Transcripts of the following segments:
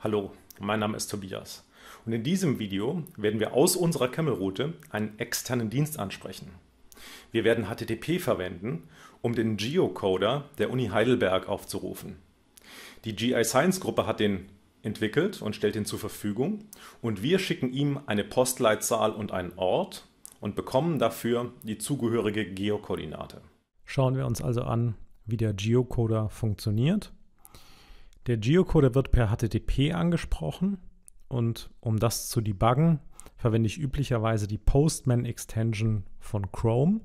Hallo, mein Name ist Tobias und in diesem Video werden wir aus unserer Camel-Route einen externen Dienst ansprechen. Wir werden HTTP verwenden, um den Geocoder der Uni Heidelberg aufzurufen. Die GI Science Gruppe hat den entwickelt und stellt ihn zur Verfügung und wir schicken ihm eine Postleitzahl und einen Ort und bekommen dafür die zugehörige Geokoordinate. Schauen wir uns also an, wie der Geocoder funktioniert der Geocoder wird per HTTP angesprochen und um das zu debuggen, verwende ich üblicherweise die Postman-Extension von Chrome.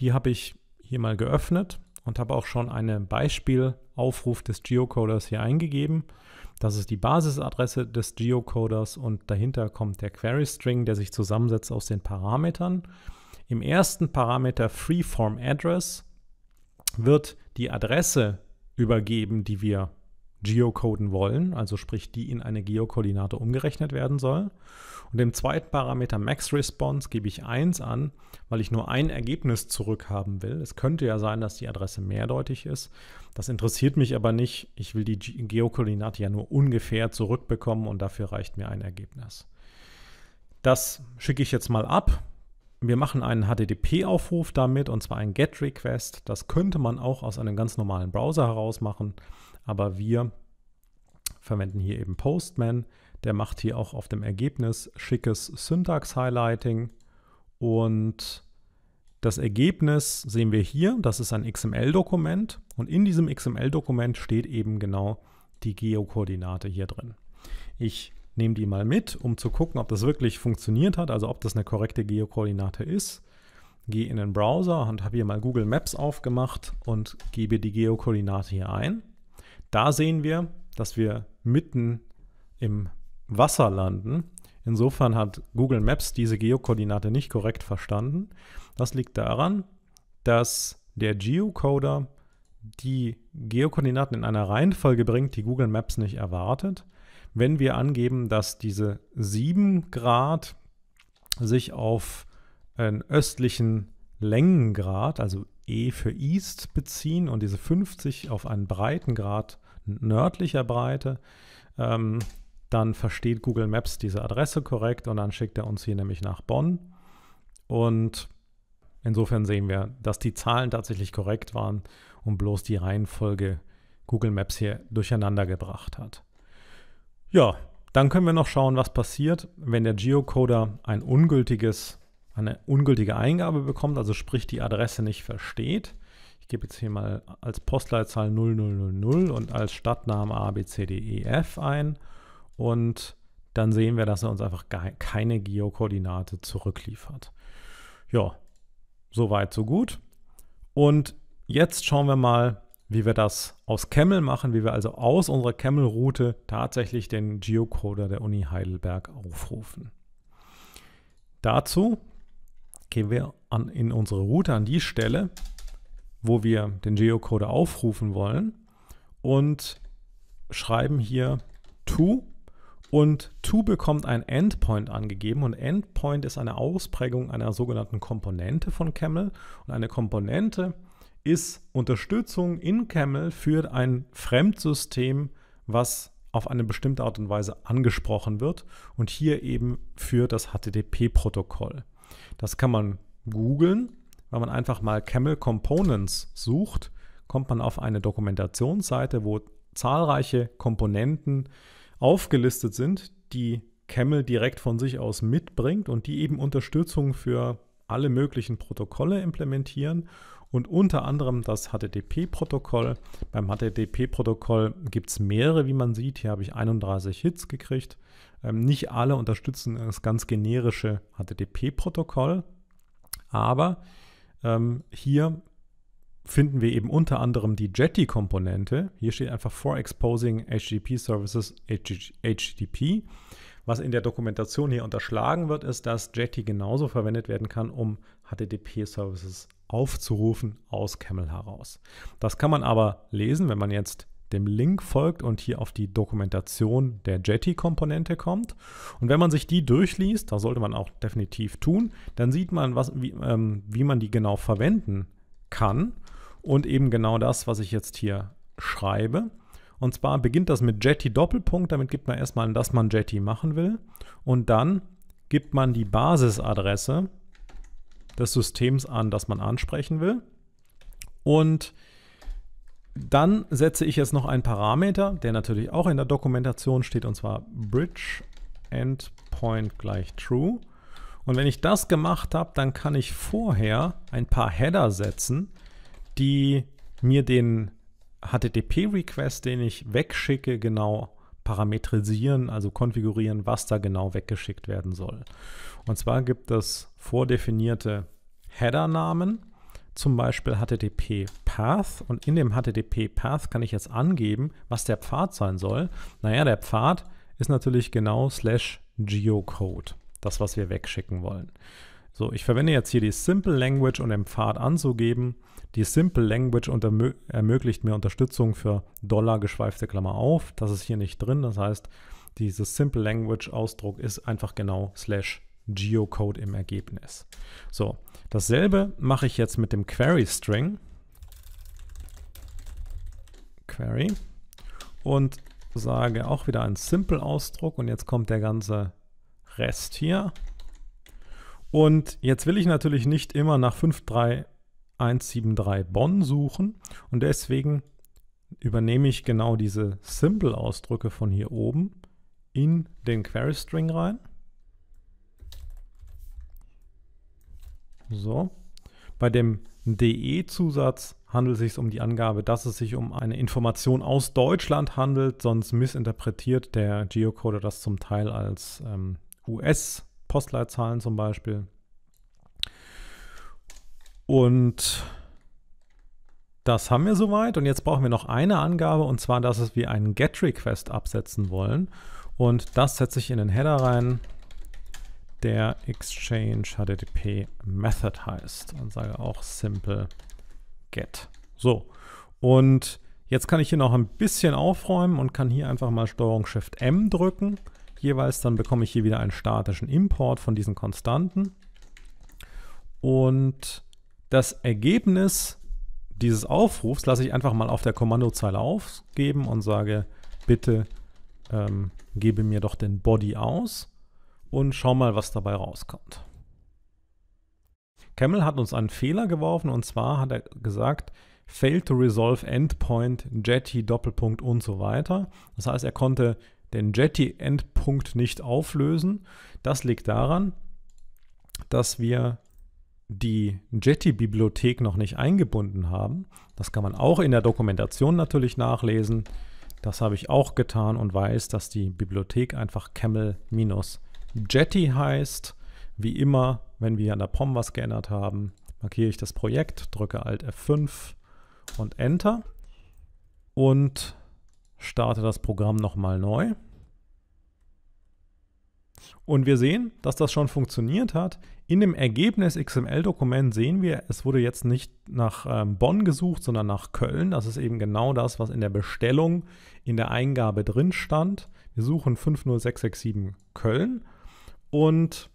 Die habe ich hier mal geöffnet und habe auch schon einen Beispielaufruf des Geocoders hier eingegeben. Das ist die Basisadresse des Geocoders und dahinter kommt der Query String, der sich zusammensetzt aus den Parametern. Im ersten Parameter Freeform Address wird die Adresse übergeben, die wir geocoden wollen, also sprich die in eine Geokoordinate umgerechnet werden soll. Und dem zweiten Parameter MaxResponse gebe ich 1 an, weil ich nur ein Ergebnis zurückhaben will. Es könnte ja sein, dass die Adresse mehrdeutig ist. Das interessiert mich aber nicht. Ich will die Geokoordinate ja nur ungefähr zurückbekommen und dafür reicht mir ein Ergebnis. Das schicke ich jetzt mal ab. Wir machen einen HTTP-Aufruf damit und zwar einen GET-Request. Das könnte man auch aus einem ganz normalen Browser heraus machen, aber wir verwenden hier eben Postman. Der macht hier auch auf dem Ergebnis schickes Syntax-Highlighting. Und das Ergebnis sehen wir hier. Das ist ein XML-Dokument. Und in diesem XML-Dokument steht eben genau die Geokoordinate hier drin. Ich nehme die mal mit, um zu gucken, ob das wirklich funktioniert hat, also ob das eine korrekte Geokoordinate ist. Gehe in den Browser und habe hier mal Google Maps aufgemacht und gebe die Geokoordinate hier ein. Da sehen wir, dass wir mitten im Wasser landen. Insofern hat Google Maps diese Geokoordinate nicht korrekt verstanden. Das liegt daran, dass der Geocoder die Geokoordinaten in einer Reihenfolge bringt, die Google Maps nicht erwartet. Wenn wir angeben, dass diese 7 Grad sich auf einen östlichen Längengrad, also E für East, beziehen und diese 50 auf einen breiten Grad Breitengrad nördlicher Breite, ähm, dann versteht Google Maps diese Adresse korrekt und dann schickt er uns hier nämlich nach Bonn. Und insofern sehen wir, dass die Zahlen tatsächlich korrekt waren und bloß die Reihenfolge Google Maps hier durcheinander gebracht hat. Ja, dann können wir noch schauen, was passiert, wenn der Geocoder ein ungültiges, eine ungültige Eingabe bekommt, also sprich die Adresse nicht versteht. Ich gebe jetzt hier mal als Postleitzahl 0000 und als Stadtnamen ABCDEF ein und dann sehen wir, dass er uns einfach keine Geokoordinate zurückliefert. Ja, soweit, so gut. Und jetzt schauen wir mal, wie wir das aus Camel machen, wie wir also aus unserer Camel-Route tatsächlich den Geocoder der Uni Heidelberg aufrufen. Dazu gehen wir an, in unsere Route an die Stelle, wo wir den Geocoder aufrufen wollen und schreiben hier to und to bekommt ein Endpoint angegeben und Endpoint ist eine Ausprägung einer sogenannten Komponente von Camel und eine Komponente ist Unterstützung in Camel für ein Fremdsystem, was auf eine bestimmte Art und Weise angesprochen wird und hier eben für das HTTP-Protokoll. Das kann man googeln wenn man einfach mal Camel Components sucht, kommt man auf eine Dokumentationsseite, wo zahlreiche Komponenten aufgelistet sind, die Camel direkt von sich aus mitbringt und die eben Unterstützung für alle möglichen Protokolle implementieren und unter anderem das HTTP-Protokoll. Beim HTTP-Protokoll gibt es mehrere, wie man sieht. Hier habe ich 31 Hits gekriegt. Ähm, nicht alle unterstützen das ganz generische HTTP-Protokoll, aber ähm, hier finden wir eben unter anderem die Jetty-Komponente. Hier steht einfach for exposing HTTP Services HTTP. Was in der Dokumentation hier unterschlagen wird, ist, dass Jetty genauso verwendet werden kann, um HTTP-Services aufzurufen aus Camel heraus. Das kann man aber lesen, wenn man jetzt dem Link folgt und hier auf die Dokumentation der Jetty-Komponente kommt. Und wenn man sich die durchliest, da sollte man auch definitiv tun, dann sieht man, was, wie, ähm, wie man die genau verwenden kann. Und eben genau das, was ich jetzt hier schreibe. Und zwar beginnt das mit Jetty Doppelpunkt, damit gibt man erstmal an, dass man Jetty machen will. Und dann gibt man die Basisadresse des Systems an, das man ansprechen will. Und dann setze ich jetzt noch einen Parameter, der natürlich auch in der Dokumentation steht, und zwar bridge endpoint gleich true. Und wenn ich das gemacht habe, dann kann ich vorher ein paar Header setzen, die mir den HTTP-Request, den ich wegschicke, genau parametrisieren, also konfigurieren, was da genau weggeschickt werden soll. Und zwar gibt es vordefinierte Header-Namen zum Beispiel HTTP Path und in dem HTTP Path kann ich jetzt angeben, was der Pfad sein soll. Naja, der Pfad ist natürlich genau slash geocode, das was wir wegschicken wollen. So, ich verwende jetzt hier die Simple Language, um den Pfad anzugeben. Die Simple Language ermöglicht mir Unterstützung für Dollar geschweifte Klammer auf. Das ist hier nicht drin, das heißt, dieses Simple Language Ausdruck ist einfach genau slash Geocode im Ergebnis. So, dasselbe mache ich jetzt mit dem Query String. Query. Und sage auch wieder einen Simple Ausdruck und jetzt kommt der ganze Rest hier. Und jetzt will ich natürlich nicht immer nach 53173 Bonn suchen und deswegen übernehme ich genau diese Simple Ausdrücke von hier oben in den Query String rein So. Bei dem DE-Zusatz handelt es sich um die Angabe, dass es sich um eine Information aus Deutschland handelt, sonst missinterpretiert der Geocoder das zum Teil als ähm, US-Postleitzahlen zum Beispiel. Und das haben wir soweit und jetzt brauchen wir noch eine Angabe und zwar, dass wir einen GET-Request absetzen wollen und das setze ich in den Header rein der Exchange HTTP Method heißt und sage auch simple get. So, und jetzt kann ich hier noch ein bisschen aufräumen und kann hier einfach mal Steuerung Shift M drücken. Jeweils dann bekomme ich hier wieder einen statischen Import von diesen Konstanten. Und das Ergebnis dieses Aufrufs lasse ich einfach mal auf der Kommandozeile aufgeben und sage, bitte ähm, gebe mir doch den Body aus und schauen mal, was dabei rauskommt. Camel hat uns einen Fehler geworfen und zwar hat er gesagt, fail to resolve endpoint, jetty, Doppelpunkt und so weiter. Das heißt, er konnte den jetty-Endpunkt nicht auflösen. Das liegt daran, dass wir die Jetty-Bibliothek noch nicht eingebunden haben. Das kann man auch in der Dokumentation natürlich nachlesen. Das habe ich auch getan und weiß, dass die Bibliothek einfach camel- Jetty heißt. Wie immer, wenn wir an der POM was geändert haben, markiere ich das Projekt, drücke Alt F5 und Enter und starte das Programm nochmal neu. Und wir sehen, dass das schon funktioniert hat. In dem Ergebnis XML-Dokument sehen wir, es wurde jetzt nicht nach ähm, Bonn gesucht, sondern nach Köln. Das ist eben genau das, was in der Bestellung in der Eingabe drin stand. Wir suchen 50667 Köln und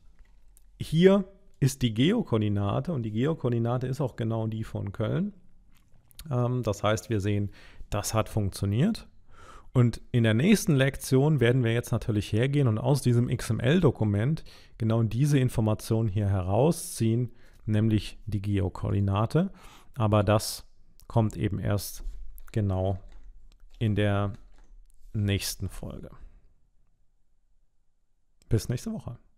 hier ist die Geokoordinate und die Geokoordinate ist auch genau die von Köln. Ähm, das heißt, wir sehen, das hat funktioniert. Und in der nächsten Lektion werden wir jetzt natürlich hergehen und aus diesem XML-Dokument genau diese Information hier herausziehen, nämlich die Geokoordinate. Aber das kommt eben erst genau in der nächsten Folge. Bis nächste Woche.